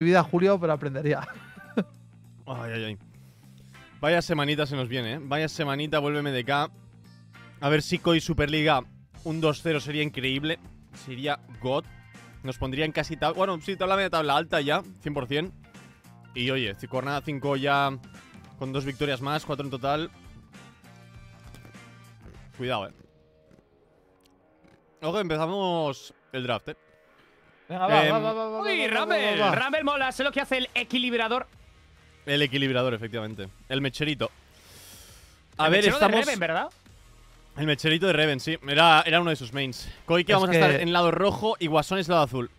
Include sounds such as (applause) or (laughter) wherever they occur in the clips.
Mi vida, Julio, pero aprendería. (laughs) Ay, ay, ay. Vaya semanita se nos viene, ¿eh? Vaya semanita, vuélveme de acá. A ver si Koi Superliga un 2-0 sería increíble. Sería God. Nos pondría en casi tabla. Bueno, sí, tabla media tabla alta ya, 100%. Y oye, jornada 5 ya con dos victorias más, cuatro en total. Cuidado, eh. Ojo, empezamos el draft, eh. Uy, Rumble. Rumble mola. Sé lo que hace el equilibrador. El equilibrador, efectivamente. El mecherito. A el ver, mechero estamos. De Reven, ¿verdad? El mecherito de Reven, sí. Era, era uno de sus mains. Koike vamos a estar en lado rojo y Guasón es lado azul.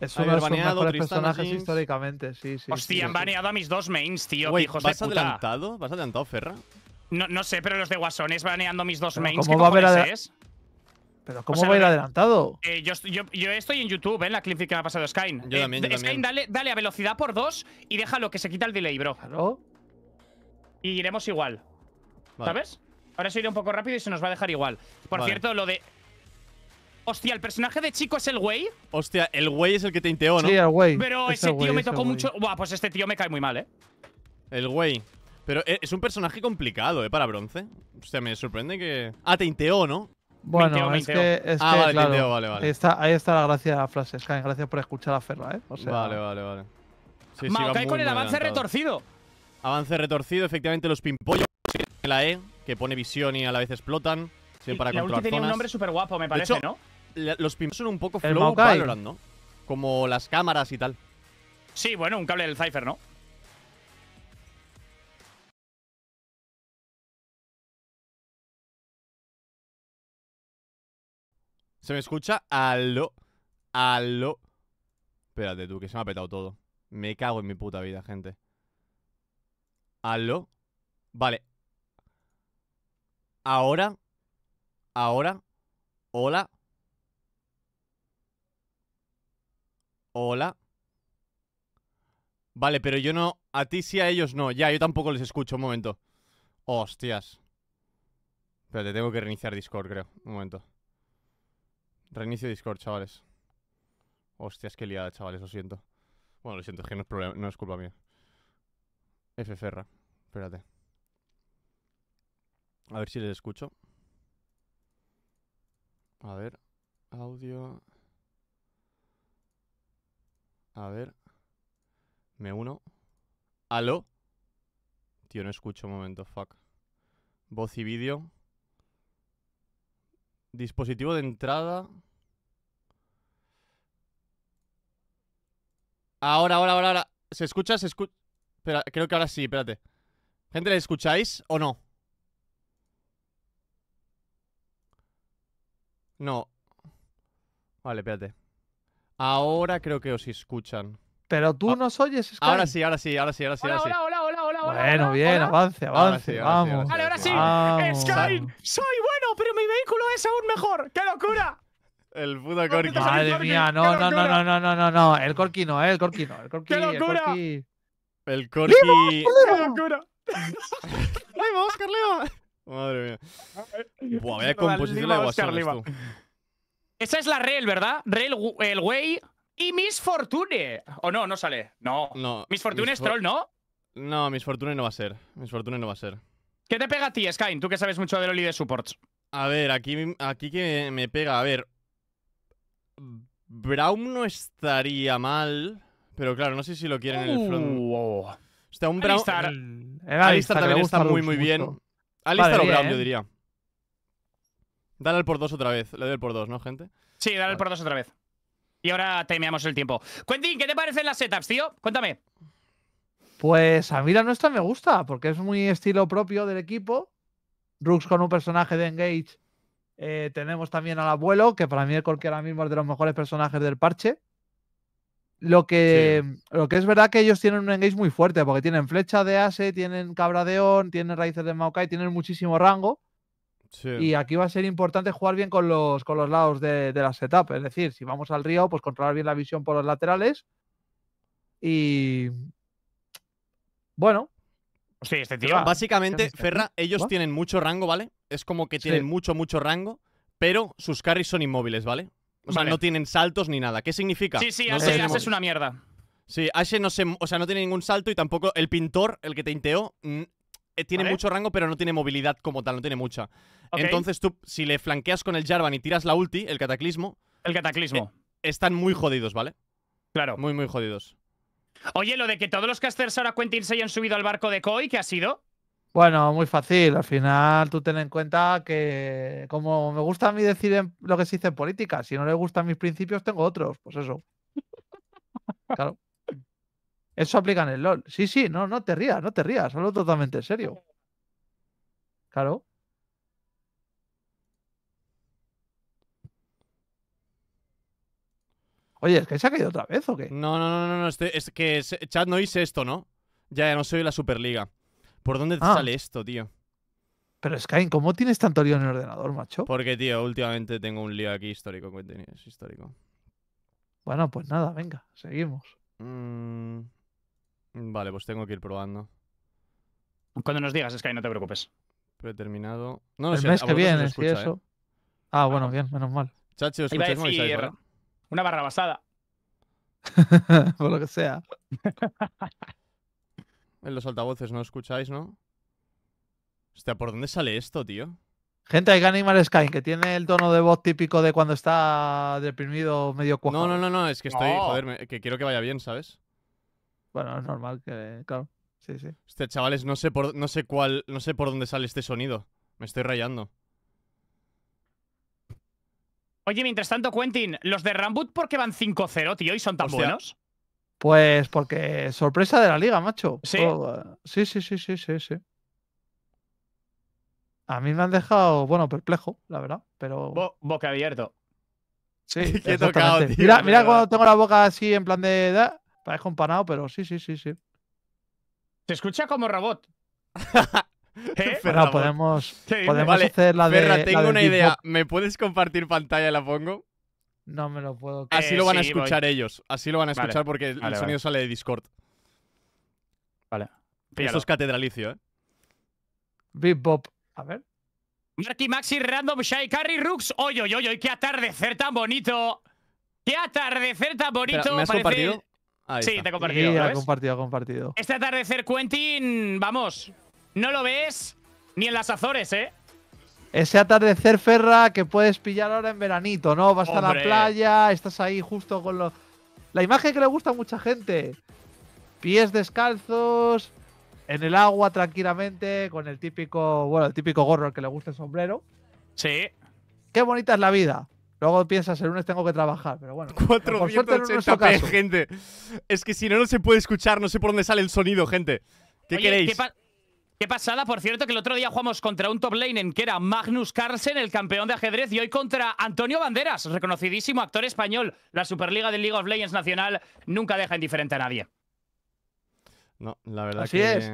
Es uno de los mejores personajes históricamente, Hostia, han baneado a mis dos mains, tío. hijos ¿Vas adelantado? Ferra? No, no sé, pero los de Guasones es baneando mis dos mains. ¿Cómo ¿Qué va a es? Pero ¿cómo va a ir eh, adelantado? Eh, yo, estoy en YouTube, en ¿eh? la clip que me ha pasado Skyne. Yo eh, también, Skyne, Dale, dale, a velocidad por dos y déjalo que se quita el delay, bro. Y iremos igual. ¿Sabes? Ahora se irá un poco rápido y se nos va a dejar igual. Por cierto, lo de... Hostia, ¿el personaje de chico es el güey? Hostia, el güey es el que te ¿no? Sí, el güey. Pero ese, tío me tocó mucho... Buah, pues este tío me cae muy mal, ¿eh? El güey. Pero es un personaje complicado, ¿eh? Para bronce. sea, me sorprende que... Ah, teinteó, ¿no? Bueno, ah, vale, vale, Ahí, está, la gracia de la frase, Gracias por escuchar a Ferra, ¿eh? vale, vale, vale. Sí, Maokai con el avance retorcido. Avance retorcido, efectivamente los pimpollos la E, que pone visión y a la vez explotan. Sí, para la tenía un nombre súper guapo, me parece, ¿no? Los pimpollos son un poco flow ¿no? Como las cámaras y tal. Sí, bueno, un cable del Cypher, ¿no? Se me escucha. Aló. Aló. Espérate tú, que se me ha petado todo. Me cago en mi puta vida, gente. Aló. Vale. Ahora. Ahora. Hola. Hola. Vale, pero yo no... A ti sí, a ellos no. Ya, yo tampoco les escucho. Un momento. Hostias. Espérate, tengo que reiniciar Discord, creo. Un momento. Reinicio Discord, chavales. Hostias, qué liada, chavales, lo siento. Bueno, lo siento, es que no es, problema, no es culpa mía. F Ferra, espérate. A ver si les escucho. A ver, audio. A ver. Me uno. ¿Aló? Tío, no escucho un momento, fuck. Voz y vídeo. Dispositivo de entrada. Ahora, ahora, ahora, ahora. ¿Se escucha? ¿Se escucha? creo que ahora sí, espérate. Gente, ¿le escucháis o no? No. Vale, espérate. Ahora creo que os escuchan. Pero tú ah, nos oyes, Sky. Ahora sí, ahora sí, ahora sí, ahora sí. Hola, hola, hola, hola, hola, Bueno, bien, avance, avance, vamos. Vale, ahora sí. Sky, soy es aún mejor. ¡Qué locura! El puto Corky. Madre mía, no, no, no, no, no, no, no, no. El Corky no, eh, el Corky no. El corki, (laughs) ¡Qué locura! El Corky. ¡Qué locura! ¡Ay, Oscar, Carliva! Madre mía. Buah, vaya composición de tú. Esa es la Rel, ¿verdad? Rel, el güey y Miss Fortune. ¿O no? No sale. No. no Miss Fortune es troll, ¿no? No, Miss Fortune no va a ser. Miss Fortune no va a ser. ¿Qué te pega a ti, Skyne? Tú que sabes mucho de Olive de supports. A ver, aquí, aquí que me pega. A ver. Brown no estaría mal. Pero claro, no sé si lo quieren en el front. Uh. O sea, un Brown. Eh, eh, Alistar. Alistar, también está muy, muy bien. Alistar o yo diría. Dale al por dos otra vez. Le doy el por dos, ¿no, gente? Sí, dale al por dos otra vez. Y ahora temeamos el tiempo. Quentin, ¿qué te parecen las setups, tío? Cuéntame. Pues a mí la nuestra me gusta, porque es muy estilo propio del equipo. Rux con un personaje de Engage. Eh, tenemos también al abuelo, que para mí es cualquiera ahora mismo es de los mejores personajes del parche. Lo que, lo que es verdad que ellos tienen un engage muy fuerte, porque tienen flecha de ase, tienen cabra de on, tienen raíces de Maokai, tienen muchísimo rango. Y aquí va a ser importante jugar bien con los, con los lados de, de la setup. Es decir, si vamos al río, pues controlar bien la visión por los laterales. Y. Bueno, este tío. Básicamente, Ferra, ellos tienen mucho rango, ¿vale? Es como que tienen mucho, mucho rango, pero sus carries son inmóviles, ¿vale? O sea, no tienen saltos ni nada. ¿Qué significa? Sí, sí, no Ashe, es una mierda. Sí, Ashe no o sea, no tiene ningún salto y tampoco el pintor, el que te inteó, mm, eh, tiene mucho rango, pero no tiene movilidad como tal, no tiene mucha. Entonces tú, si le flanqueas con el Jarvan y tiras la ulti, el cataclismo. El cataclismo. Eh, están muy jodidos, ¿vale? Claro. Muy, muy jodidos. Oye, lo de que todos los casters ahora Quentin se hayan subido al barco de Koi, ¿qué ha sido? Bueno, muy fácil. Al final, tú ten en cuenta que, como me gusta a mí decir lo que se dice en política, si no le gustan mis principios, tengo otros. Pues eso. (laughs) Claro. Eso aplica en el LOL. Sí, sí, no, no te rías, no te rías. Hablo totalmente en serio. Claro. Oye, ¿es que se ha caído otra vez o qué? No, no, no, no, este, es que chat no hice esto, ¿no? Ya, ya no soy la Superliga. ¿Por dónde ah. sale esto, tío? Pero Sky, ¿cómo tienes tanto lío en el ordenador, macho? Porque, tío, últimamente tengo un lío aquí histórico, histórico. Bueno, pues nada, venga, seguimos. Mm, vale, pues tengo que ir probando. Cuando nos digas, Sky, no te preocupes. Preterminado. No, el mes que viene, si ¿eh? eso. Ah, bueno, bien, menos mal. Chachi, una barra basada. (laughs) o lo que sea. en los altavoces no escucháis, ¿no? Hostia, ¿por dónde sale esto, tío? Gente, hay Animal Sky, que tiene el tono de voz típico de cuando está deprimido, medio cuajado. No, no, no, no, es que estoy, joder, que quiero que vaya bien, ¿sabes? Bueno, es normal que, claro, sí, sí. Hostia, chavales, no sé, por, no sé cuál, no sé por dónde sale este sonido. Me estoy rayando. Oye, mientras tanto, Quentin, ¿los de Rambut por qué van 5-0, tío, y son tan buenos? Pues porque sorpresa de la liga, macho. Oh, sí. sí, sí, sí, sí, sí, A mí me han dejado, bueno, perplejo, la verdad, pero... boca abierto. Sí, (laughs) Qué tocado, mira, mira cuando tengo la boca así en plan de... Da, parezco empanado, pero sí, sí, sí, sí. Se escucha como robot. (laughs) (laughs) ¿Eh? Ferra, podemos, podemos hacer la de. Ferra, tengo una idea. ¿Me puedes compartir pantalla y la pongo? No me lo puedo creer. Eh, Así lo van a escuchar ellos. Así lo van a escuchar porque el sonido sale de Discord. Vale. Eso es catedralicio, ¿eh? Bebop. A ver. Marky Maxi Random Shy Carry Rooks. Oye, oye, oye, qué atardecer tan bonito. Qué atardecer tan bonito. ¿Te ¿Me has compartido? sí, te he compartido. Sí, compartido, compartido. Este atardecer, Quentin, vamos, no lo ves ni en las Azores, ¿eh? Ese atardecer, Ferra, que puedes pillar ahora en veranito, ¿no? Vas a la playa, estás ahí justo con los. La imagen que le gusta a mucha gente. Pies descalzos, en el agua tranquilamente, con el típico, bueno, el típico gorro que le gusta el sombrero. Sí. Qué bonita es la vida. Luego piensas, el lunes tengo que trabajar, pero bueno. 480p, gente. Es que si no, no se puede escuchar, no sé por dónde sale el sonido, gente. ¿Qué queréis? ¿qué Qué pasada, por cierto, que el otro día jugamos contra un top laner que era Magnus Carlsen, el campeón de ajedrez, y hoy contra Antonio Banderas, reconocidísimo actor español. La Superliga del League of Legends Nacional nunca deja indiferente a nadie. No, la verdad Así que... es.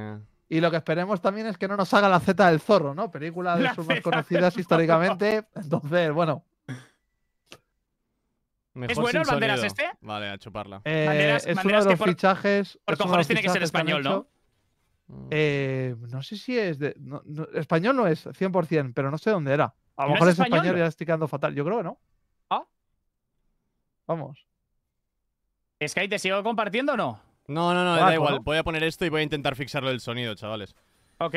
Y lo que esperemos también es que no nos haga la Z del Zorro, ¿no? Película de sus más conocidas históricamente. Entonces, bueno, ¿Es bueno el Banderas este? Vale, a chuparla. Eh, banderas, es banderas uno los fichajes. Por cojones tiene que ser español, ¿no? Mm. Eh, no sé si es de. español no es, 100%, pero no sé dónde era. A lo mejor es español, y ya estoy quedando fatal. Yo creo que no. Ah. Vamos. ahí ¿te sigo compartiendo o no? No, no, no, da igual. Voy a poner esto y voy a intentar fixarlo el sonido, chavales. Ok.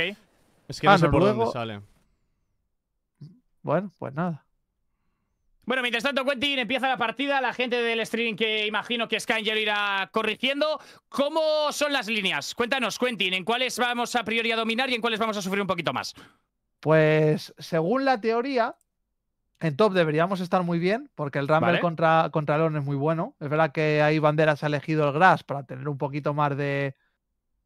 Es que no ah, sé por dónde sale. Bueno, pues nada. Bueno, mientras tanto, Quentin, empieza la partida. La gente del streaming que imagino que Skyler irá corrigiendo. ¿Cómo son las líneas? Cuéntanos, Quentin, ¿en cuáles vamos a priori a dominar y en cuáles vamos a sufrir un poquito más? Pues, según la teoría, en top deberíamos estar muy bien, porque el Rumble contra, contra es muy bueno. Es verdad que ahí Banderas ha elegido el Grass para tener un poquito más de,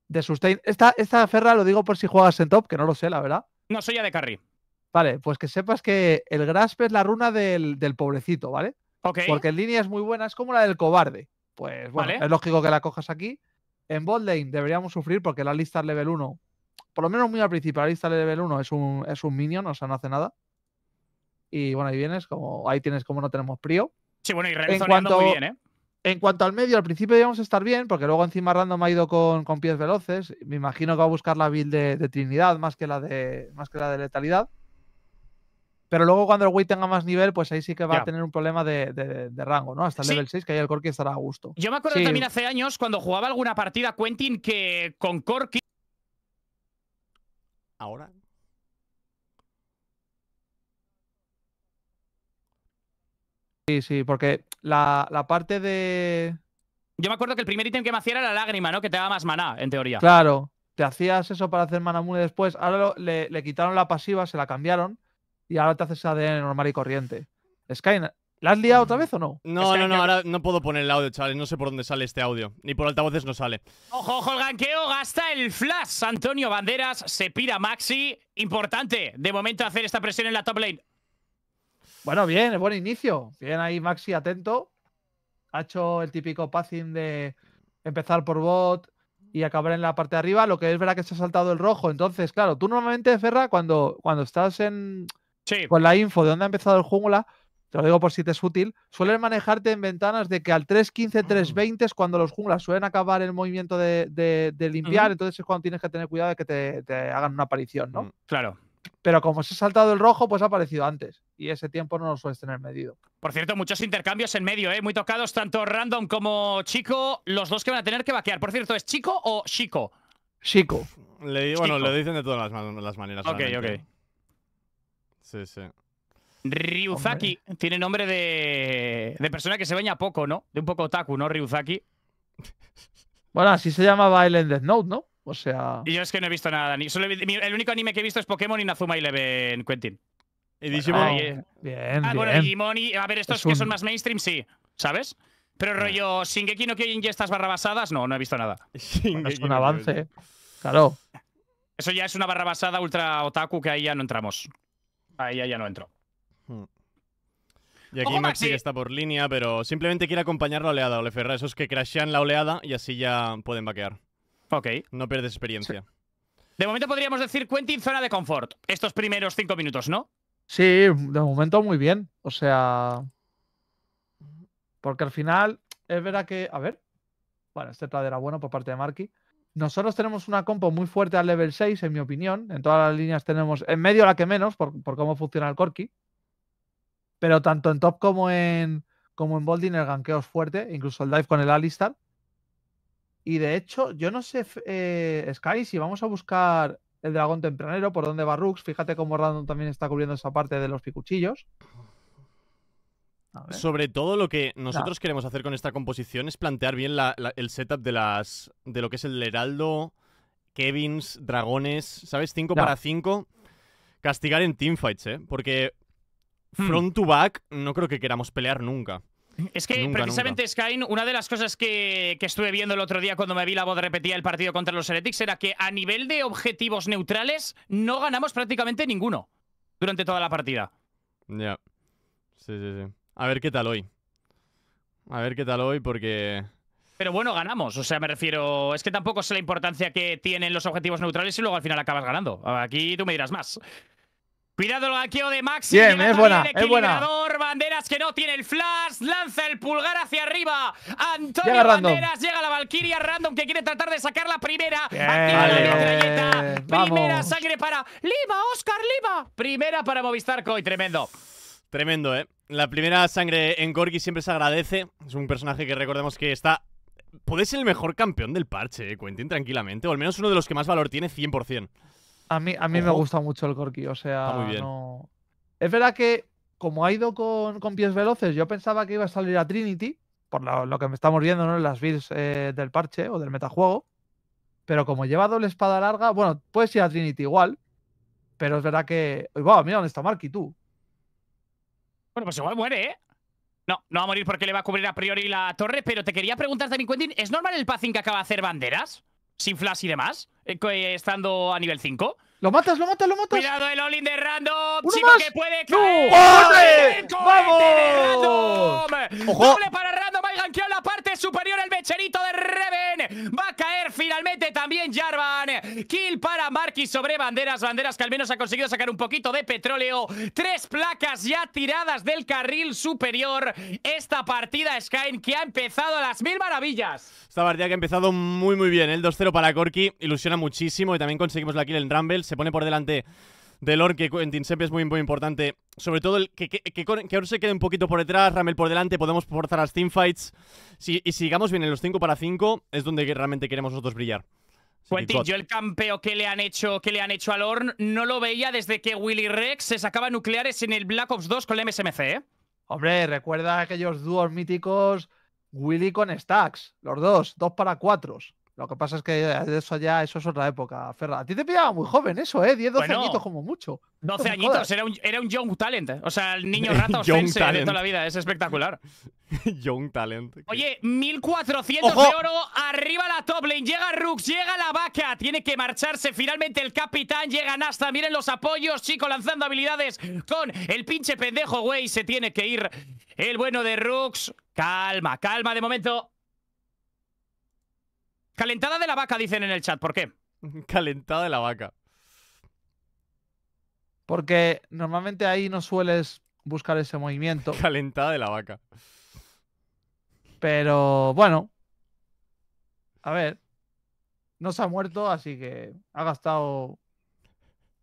de sustain. Esta, ferra lo digo por si juegas en top, que no lo sé, la verdad. No, soy ya de carry. Vale, pues que sepas que el Grasp es la runa del, pobrecito, ¿vale? Porque en línea es muy buena, es como la del cobarde. Pues bueno, es lógico que la cojas aquí. En bot lane deberíamos sufrir porque la lista level 1, por lo menos muy al principio, la lista level 1 es un, es un minion, o sea, no hace nada. Y bueno, ahí vienes, como ahí tienes como no tenemos prio. Sí, bueno, y en cuanto, muy bien, ¿eh? En cuanto al medio, al principio íbamos a estar bien, porque luego encima Random ha ido con, pies veloces. Me imagino que va a buscar la build de, de Trinidad más que la de, más que la de letalidad. Pero luego cuando el Wii tenga más nivel, pues ahí sí que va a tener un problema de, rango, ¿no? Hasta el nivel 6, que ahí el Corki estará a gusto. Yo me acuerdo también hace años cuando jugaba alguna partida Quentin que con Corki... Ahora... Sí, sí, porque la, parte de... Yo me acuerdo que el primer ítem que me hacía era la lágrima, ¿no? Que te daba más maná, en teoría. Claro, te hacías eso para hacer mule después. Ahora le, quitaron la pasiva, se la cambiaron y ahora te haces ADN normal y corriente. Sky, ¿la has liado otra mm. vez o no? No, no, no, ahora no puedo poner el audio, chavales. No sé por dónde sale este audio. Ni por altavoces no sale. Ojo, ojo, el ganqueo gasta el flash. Antonio Banderas se pira Maxi. Importante, de momento, hacer esta presión en la top lane. Bueno, bien, Es buen inicio. Bien ahí Maxi atento. Ha hecho el típico passing de empezar por bot y acabar en la parte de arriba. Lo que es verdad que se ha saltado el rojo. Entonces, claro, tú normalmente, Ferra, cuando, cuando estás en con la info de dónde ha empezado el jungla, te lo digo por si te es útil, suelen manejarte en ventanas de que al 3.15, 3.20 ah. es cuando los junglas suelen acabar el movimiento de, limpiar, entonces es cuando tienes que tener cuidado de que te, hagan una aparición, ¿no? Mm, claro. Pero como se ha saltado el rojo, pues ha aparecido antes. Y ese tiempo no lo sueles tener medido. Por cierto, muchos intercambios en medio, ¿eh? Muy tocados, tanto Random como Chico, los dos que van a tener que vaquear. Por cierto, ¿es Chico o Chico? Chico. bueno, le dicen de todas las, las maneras. Ok, ok. Sí, sí. Ryuzaki. Tiene nombre de, de persona que se baña poco, ¿no? De un poco otaku, ¿no? Ryuzaki. (laughs) Bueno, así se llamaba Island Death Note, ¿no? O sea. Y yo es que no he visto nada. Ni, el único anime que he visto es Pokémon y Eleven Quentin. ¿Y Digimon? Eh. bien, ah bien. bueno, y. A ver, estos que son más mainstream, sí. ¿Sabes? Pero eh. rollo, Shingeki no Kyojin y estas barrabasadas, no, no he visto nada. (laughs) es un avance, claro. Eso ya es una barrabasada ultra otaku que ahí ya no entramos. Ahí ya, no entro. Hmm. Y aquí Maxi está por línea, pero simplemente quiere acompañar la oleada, Oleferra. Eso es que crashean la oleada y así ya pueden vaquear. Ok. No pierdes experiencia. De momento podríamos decir Quentin zona de confort. Estos primeros cinco minutos, ¿no? Sí, de momento muy bien. O sea. Porque al final es verdad que. A ver. Bueno, este trade era bueno por parte de Marky. Nosotros tenemos una compo muy fuerte al level 6, en mi opinión. En todas las líneas tenemos, en medio la que menos, por, cómo funciona el corky, Pero tanto en top como en, como en Bolding el ganqueo es fuerte, incluso el dive con el Alistar. Y de hecho, yo no sé, eh, Sky, si vamos a buscar el dragón tempranero, por dónde va Rux. Fíjate cómo Random también está cubriendo esa parte de los picuchillos. Sobre todo lo que nosotros queremos hacer con esta composición es plantear bien el setup de las de lo que es el heraldo, Kevins, dragones, ¿sabes? 5 para 5. Castigar en teamfights, ¿eh? Porque hmm. front to back no creo que queramos pelear nunca. Es que precisamente, Skyne, una de las cosas que, estuve viendo el otro día cuando me vi la voz repetía el partido contra los Heretics era que a nivel de objetivos neutrales no ganamos prácticamente ninguno durante toda la partida. Ya. Sí, sí, sí. A ver qué tal hoy. A ver qué tal hoy porque... Pero bueno, ganamos. O sea, me refiero. Es que tampoco sé la importancia que tienen los objetivos neutrales y luego al final acabas ganando. Aquí tú me dirás más. Cuidado el hackeo de Maxi. Bien, es buena, es buena. Banderas que no tiene el flash. Lanza el pulgar hacia arriba. Antonio Banderas llega a la Valkyria Random que quiere tratar de sacar la primera. vale, la Primera sangre para ¡Liva, Oscar liva! Primera para Movistar Coy. Tremendo. Tremendo, ¿eh? La primera sangre en Gorky siempre se agradece. Es un personaje que recordemos que está... Puede ser el mejor campeón del parche, eh, tranquilamente. O al menos uno de los que más valor tiene 100%. A mí, a mí me gusta mucho el Gorky, o sea... muy bien. Es verdad que, como ha ido con, pies veloces, yo pensaba que iba a salir a Trinity, por lo, que me estamos viendo ¿no? en las builds eh, del parche o del metajuego. Pero como lleva doble espada larga, bueno, puedes ir a Trinity igual. Pero es verdad que... wow, mira dónde está Marky, tú. Bueno, pues igual muere, ¿eh? No, no va a morir porque le va a cubrir a priori la torre, pero te quería preguntar también, Quentin, ¿es normal el Pacing que acaba de hacer banderas? Sin flash y demás, eh, eh, estando a nivel 5. ¡Lo matas, lo matas, lo matas! ¡Cuidado el all-in de Random! ¡Uno más! que puede caer! ¡No! ¡Vamos! ¡Ojo! ¡Doble para Random! ¡Hay ganqueado la superior el mecherito de Reven. Va a caer finalmente también Jarvan. Kill para Marky sobre banderas. Banderas que al menos ha conseguido sacar un poquito de petróleo. Tres placas ya tiradas del carril superior. Esta partida Sky que ha empezado a las mil maravillas. Esta partida que ha empezado muy muy bien. ¿eh? El 2-0 para Corky Ilusiona muchísimo y también conseguimos la kill en Rumble. Se pone por delante de Lorn, que Quentin es muy, muy importante. Sobre todo el que, que, se quede un poquito por detrás, Ramel por delante, podemos forzar las teamfights. Si, y sigamos bien en los 5 para 5, es donde realmente queremos nosotros brillar. Quentin, yo el campeo que le han hecho, que le han hecho a Lorn no lo veía desde que Willy Rex se sacaba nucleares en el Black Ops 2 con el MSMC, ¿eh? Hombre, recuerda aquellos dúos míticos Willy con Stacks, los dos, dos para 4. Lo que pasa es que eso ya, eso es otra época, Ferra. A ti te pillaba muy joven eso, ¿eh? 10, 12 añitos como mucho. 12 añitos, era un, era Young Talent. O sea, el niño (laughs) rato ostense de toda la vida. Es espectacular. (laughs) young Talent. Oye, 1400 de oro, arriba la top lane, llega Rux, llega la vaca, tiene que marcharse finalmente el capitán, llega Nasta, miren los apoyos, chico, lanzando habilidades con el pinche pendejo, güey, se tiene que ir el bueno de Rux. Calma, calma de momento. Calentada de la vaca, dicen en el chat. ¿Por qué? (laughs) Calentada de la vaca. Porque normalmente ahí no sueles buscar ese movimiento. (laughs) Calentada de la vaca. Pero bueno. A ver. No se ha muerto, así que ha gastado.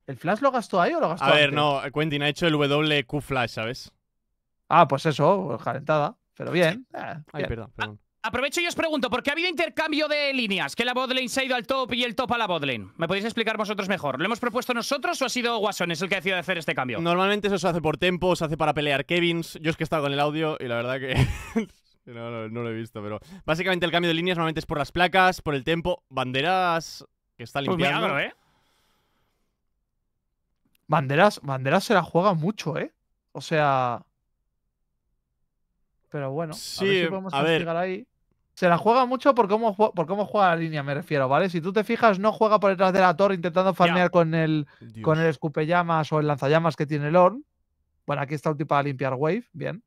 ¿El flash lo gastó ahí o lo gastó A ver, no, Quentin ha hecho el WQ flash, ¿sabes? Ah, pues eso, calentada. Pero bien. Eh, Ay, perdón, perdón. Aprovecho y os pregunto, ¿por qué ha habido intercambio de líneas? Que la botlane se ha ido al top y el top a la botlane. ¿Me podéis explicar vosotros mejor? ¿Lo hemos propuesto nosotros o ha sido ¿Es el que ha decidido hacer este cambio? Normalmente eso se hace por tempo, se hace para pelear Kevins. Yo es que he estado con el audio y la verdad que... (laughs) no, lo he visto, pero... Básicamente el cambio de líneas normalmente es por las placas, por el tempo, banderas... Que está pues limpiando. Eh? Banderas, banderas se la juega mucho, ¿eh? O sea... Pero bueno, sí, a ver, podemos a ahí se la juega mucho por cómo, juega la línea, me refiero, ¿vale? Si tú te fijas, no juega por detrás de la torre intentando farmear con el con el escupellamas o el lanzallamas que tiene Lorn. Bueno, aquí está Ulti para limpiar Wave, bien.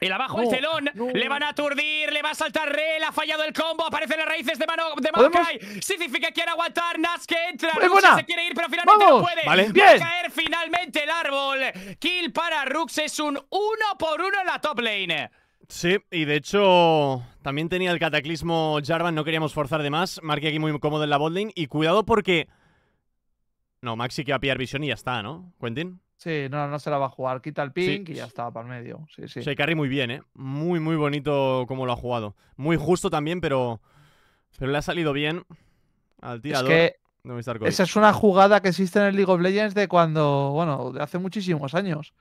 El abajo el telón, le van a aturdir, le va a saltar Rel, ha fallado el combo, aparecen las raíces de mano de que Significa quiere aguantar, Nas que entra, si se quiere ir, pero finalmente no puede. Va a caer finalmente el árbol. Kill para Rux es un uno por uno en la top lane. Sí, y de hecho también tenía el cataclismo Jarvan, no queríamos forzar de más. Marque aquí muy cómodo en la botlane y cuidado porque... No, Maxi que va a pillar visión y ya está, ¿no? Quentin. Sí, no, no se la va a jugar. Quita el ping y ya está, para el medio. Sí, sí. Se carry muy bien, ¿eh? Muy, muy bonito como lo ha jugado. Muy justo también, pero, pero le ha salido bien al tirador. Es que esa es una jugada que existe en el League of Legends de cuando, bueno, de hace muchísimos años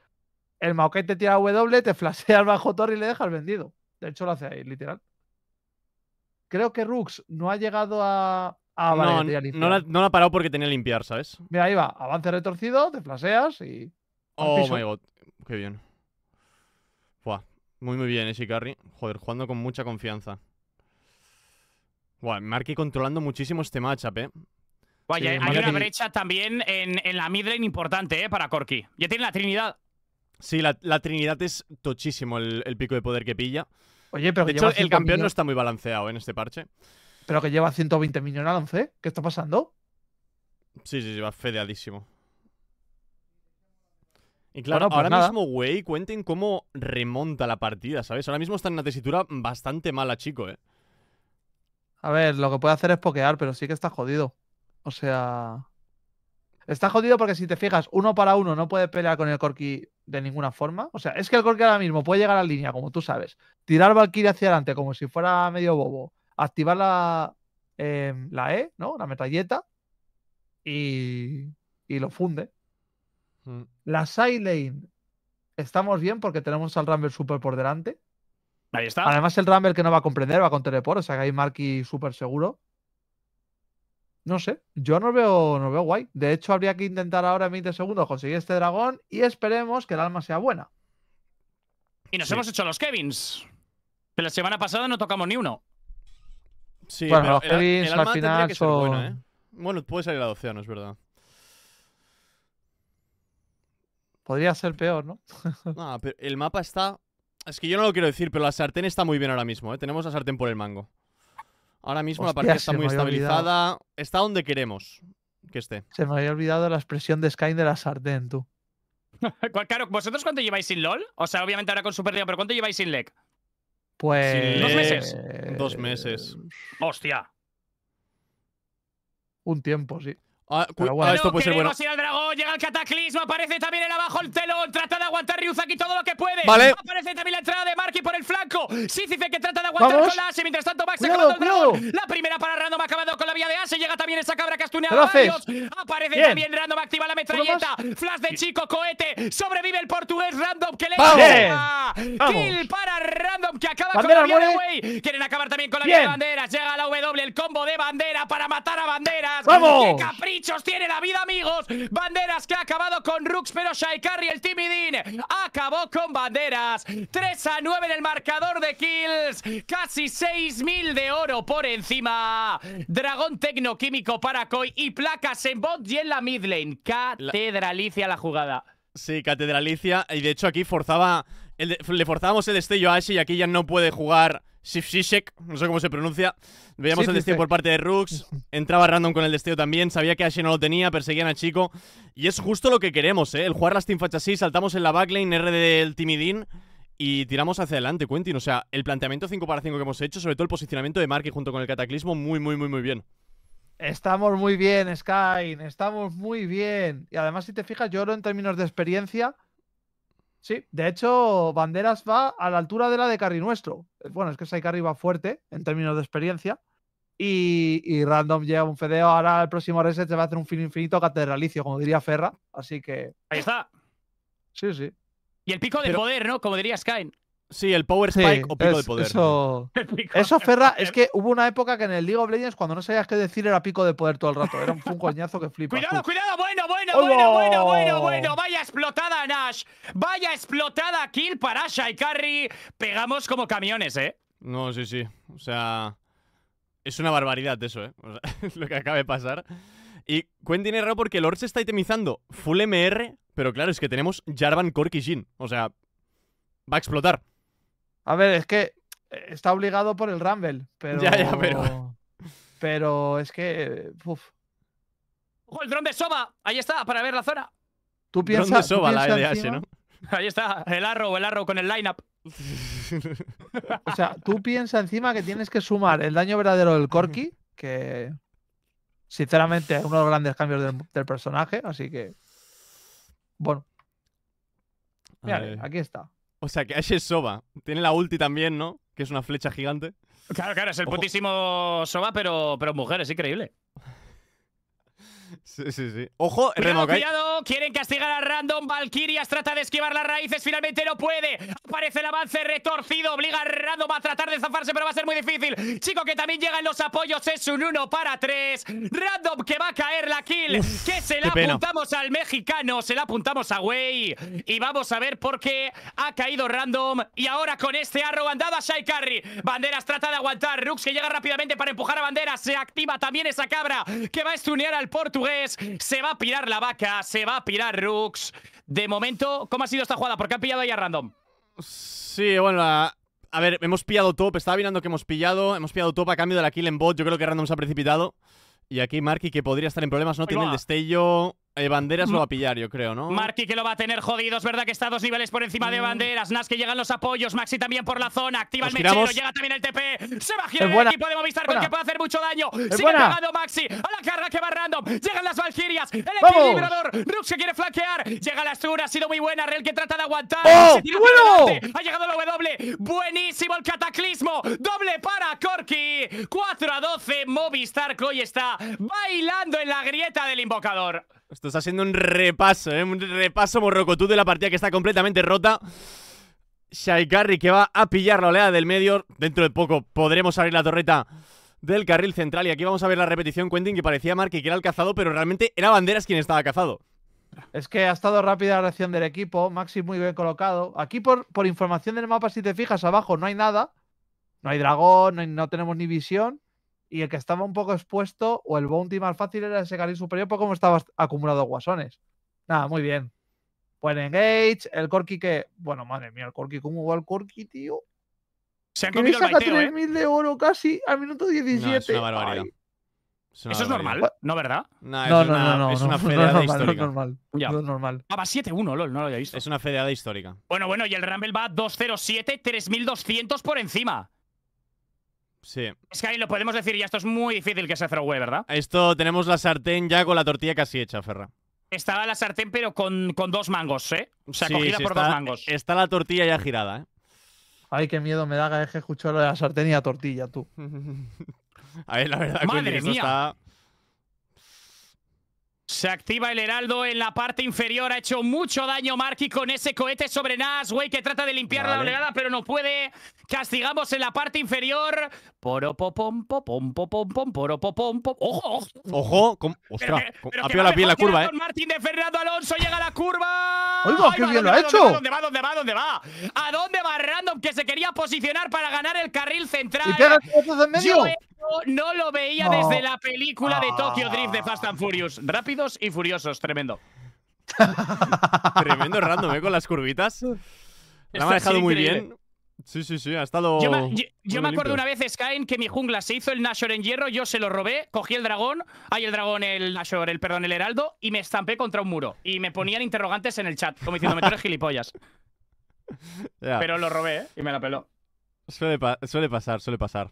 el Maokai te tira W, te flasheas bajo torre y le dejas vendido. De hecho, lo hace ahí, literal. Creo que Rux no ha llegado a. no, no, la, ha parado porque tenía que limpiar, ¿sabes? Mira, ahí va. Avance retorcido, te flaseas y. Oh my god, qué bien. Buah, muy, muy bien, ese ¿eh, carry. Joder, jugando con mucha confianza. Buah, Marky controlando muchísimo este matchup, eh. hay, una brecha también en, en la lane importante, eh, para Corki. Ya tiene la Trinidad. Sí, la, Trinidad es tochísimo el, pico de poder que pilla. Oye, pero que hecho, el campeón no está muy balanceado en este parche. Pero que lleva 120 millones al 11. ¿eh? ¿Qué está pasando? Sí, sí, sí, va fedeadísimo. Y claro, pues ahora mismo, güey, cuenten cómo remonta la partida, ¿sabes? Ahora mismo está en una tesitura bastante mala, chico, ¿eh? A ver, lo que puede hacer es pokear, pero sí que está jodido. O sea. Está jodido porque si te fijas, uno para uno no puede pelear con el Corki de ninguna forma. O sea, es que el Gorka ahora mismo puede llegar a la línea, como tú sabes, tirar Valkyrie hacia adelante como si fuera medio bobo, activar la, em, la E, ¿no? La metralleta y, y lo funde. Mm. La side lane, estamos bien porque tenemos al Rumble Super por delante. Ahí está. Además, el Rumble que no va a comprender, va con teleport, o sea que hay Marky súper seguro. No sé, yo no veo, no veo guay. De hecho, habría que intentar ahora en 20 segundos conseguir este dragón y esperemos que el alma sea buena. Y nos hemos hecho los Kevins. Pero la semana pasada no tocamos ni uno. Sí, bueno, los Kevins al ¿eh? bueno, puede salir al océano, es verdad. Podría ser peor, ¿no? (laughs) Ah, el mapa está. Es que yo no lo quiero decir, pero la sartén está muy bien ahora mismo, ¿eh? Tenemos la sartén por el mango. Ahora mismo la partida está muy estabilizada. Está donde queremos que esté. Se me había olvidado la expresión de Sky de la sartén, tú. (laughs) claro, ¿vosotros cuánto lleváis sin LOL? O sea, obviamente ahora con Super League, pero ¿cuánto lleváis sin LEC? Pues. ¿Dos meses? Dos meses. Hostia. Un tiempo, sí. Ah, ah esto puede ser bueno. ir al dragón, llega el cataclismo, aparece también el abajo el telón, trata de aguantar Ryuzaki todo lo que puede. Vale. Aparece también la entrada de Marky por el flanco. dice que trata de aguantar ¿Vamos? con la mientras tanto Max acabando el dragón. La primera para Random de de Ashe. Llega también esa cabra que has tuneado varios. Aparece también Random, activa la metralleta. Flash de chico, cohete. Sobrevive el portugués Random que le ¡Vamos! Kill para Random que acaba con la de Quieren acabar también con la de banderas. Llega la W, el combo de bandera para matar a banderas. ¡Qué caprichos tiene la vida, amigos! Banderas que ha acabado con Rooks, pero Shaikari, el timidín, acabó con banderas. 3 a 9 en el marcador de kills. Casi 6.000 de oro por encima. Dragón Tecnoquímico para Koi y placas en bot y en la mid lane. Catedralicia la jugada. Sí, Catedralicia. Y de hecho aquí forzaba le forzábamos el destello a Ashe y aquí ya no puede jugar Shifshishek, no sé cómo se pronuncia. Veíamos el destello por parte de Rux entraba random con el destello también, sabía que Ashe no lo tenía, perseguían a Chico. Y es justo lo que queremos, ¿eh? El jugar las teamfachas así, saltamos en la backlane R del Timidín y tiramos hacia adelante, Quentin. O sea, el planteamiento 5 para 5 que hemos hecho, sobre todo el posicionamiento de Marky junto con el Cataclismo, muy, muy, muy, muy bien. Estamos muy bien, Skyne, estamos muy bien. Y además, si te fijas, yo en términos de experiencia. Sí, de hecho, Banderas va a la altura de la de Carry nuestro. Bueno, es que Saikari va fuerte en términos de experiencia. Y, y, Random lleva un fedeo. Ahora el próximo reset se va a hacer un fin infinito catedralicio, como diría Ferra. Así que. Ahí está. Sí, sí. Y el pico de poder, ¿no? Como diría Skye. Sí, el Power Spike o pico de poder. Eso, (laughs) eso Ferra, es que hubo una época que en el League of Legends, cuando no sabías qué decir, era pico de poder todo el rato. Era un, coñazo que flipa. Cuidado, cuidado, bueno, bueno, bueno, bueno, bueno, bueno. Vaya explotada, Nash. Vaya explotada kill para Asha y Carry. Pegamos como camiones, ¿eh? No, sí, sí. O sea, es una barbaridad eso, ¿eh? (laughs) lo que acaba de pasar. Y Quentin raro porque Lord se está itemizando full MR, pero claro, es que tenemos Jarvan, corky y Jin. O sea, va a explotar. A ver, es que eh, está obligado por el Rumble, pero... Ya, ya, pero... (laughs) Pero es que... Uf. ¡Ojo, el dron de Soba! Ahí está, para ver la zona. Tú piensas... Dron de la ¿no? Ahí está, el arrow, el arrow con el lineup. o sea, tú piensas encima que tienes que sumar el daño verdadero del corky (laughs) que Sinceramente, es uno de los grandes cambios del, personaje, así que. Bueno. Mira, aquí está. O sea, que Ashe es Soba. Tiene la ulti también, ¿no? Que es una flecha gigante. Claro, claro, es el putísimo Soba, pero, pero mujer, es increíble. Sí, sí, sí. Ojo, quieren castigar a Random. Valkyrias trata de esquivar las raíces, finalmente no puede. Aparece el avance retorcido, obliga a Random a tratar de zafarse, pero va a ser muy difícil. Chico que también llegan los apoyos, es un 1 para 3. Random que va a caer la kill, que se la apuntamos al mexicano, se la apuntamos a Wey Y vamos a ver por qué ha caído Random. Y ahora con este arrow Andaba a Shai Carry. Banderas trata de aguantar, Rux que llega rápidamente para empujar a Banderas. Se activa también esa cabra que va a estunear al Porto. Se va a pirar la vaca, se va a pirar Rux. De momento, ¿cómo ha sido esta jugada? Porque han pillado ahí a random. Sí, bueno, a, ver, hemos pillado top. Estaba mirando que hemos pillado. Hemos pillado top a cambio de la kill en bot. Yo creo que random se ha precipitado. Y aquí Marky, que podría estar en problemas, no tiene el destello. Eh, banderas lo va a pillar, yo creo, ¿no? Marky que lo va a tener jodido. Es verdad que está dos niveles por encima de mm. banderas. Nas que llegan los apoyos. Maxi también por la zona. Activa el mechero. Llega también el TP. Se va a girar el equipo de Movistar porque puede hacer mucho daño. Sigue pegando Maxi. A la carga que va random. Llegan las Valkyrias. El equilibrador. Rux que quiere flanquear. Llega la Astura. Ha sido muy buena. Real que trata de aguantar. ¡Oh! Ha llegado la W. Buenísimo el cataclismo. Doble para Corky. 4 a 12. Movistar hoy está bailando en la grieta del invocador. Esto está siendo un repaso, ¿eh? Un repaso morrocotú de la partida que está completamente rota. Shaikari que va a pillar la oleada del medio. Dentro de poco podremos abrir la torreta del carril central. Y aquí vamos a ver la repetición, Quentin, que parecía Marky que era el cazado, pero realmente era Banderas quien estaba cazado. Es que ha estado rápida la reacción del equipo. Maxi muy bien colocado. Aquí, por, por información del mapa, si te fijas, abajo no hay nada. No hay dragón, no tenemos ni visión y el que estaba un poco expuesto o el bounty más fácil era ese Galil superior porque como estaba acumulado guasones. Nada, muy bien. Buen engage, el Corki que. Bueno, madre mía, el Corki, ¿cómo va el Corki, tío? Se han comido saca 3.000 ¿eh? de oro casi al minuto 17. No, es una barbaridad. ¿Eso es normal? ¿No, verdad? No, no, no, Es una fedeada histórica. es normal. Ya. Ah, va 7-1, LOL, no lo había visto. Es una fedeada histórica. Bueno, bueno, y el Rumble va 2-0-7, 3.200 por encima. Sí. Es que ahí lo podemos decir ya, esto es muy difícil que se throwaway, ¿verdad? Esto tenemos la sartén ya con la tortilla casi hecha, Ferra. Estaba la sartén, pero con, dos mangos, ¿eh? O sea, cogida por dos mangos. Está la tortilla ya girada, ¿eh? Ay, qué miedo me da que escuchar la sartén y la tortilla, tú. (laughs) a ver, la verdad, que está... Se activa el Heraldo en la parte inferior. Ha hecho mucho daño Marky con ese cohete sobre güey, que trata de limpiar la oleada, pero no puede. Castigamos en la parte inferior. Poropopom, poropopom, ¡Ojo! ¡Ojo! ¡Ostras! ha ah, pillado la la curva, ¿eh? Martín de Fernando Alonso llega a la curva. qué bien lo ha hecho! ¿Dónde va? ¿Dónde va? ¿Dónde va? ¿A dónde va Random que se quería posicionar para ganar el carril central? ¿Y qué en medio? no lo veía desde la película de Tokyo ah. Drift de Fast and Furious. Rápidos y furiosos, tremendo. (laughs) tremendo random, ¿eh? Con las curvitas. La ha dejado muy bien. Sí, sí, sí, ha estado. Yo me, acuerdo una vez, Sky, que mi jungla se hizo el Nashor en hierro, yo se lo robé, cogí el dragón, hay el dragón, el Nashor, el perdón, el heraldo, y me estampé contra un muro. Y me ponían interrogantes en el chat, como diciendo, me tores gilipollas. (laughs) Pero lo robé, ¿eh? Y me la peló. suele pasar, suele pasar.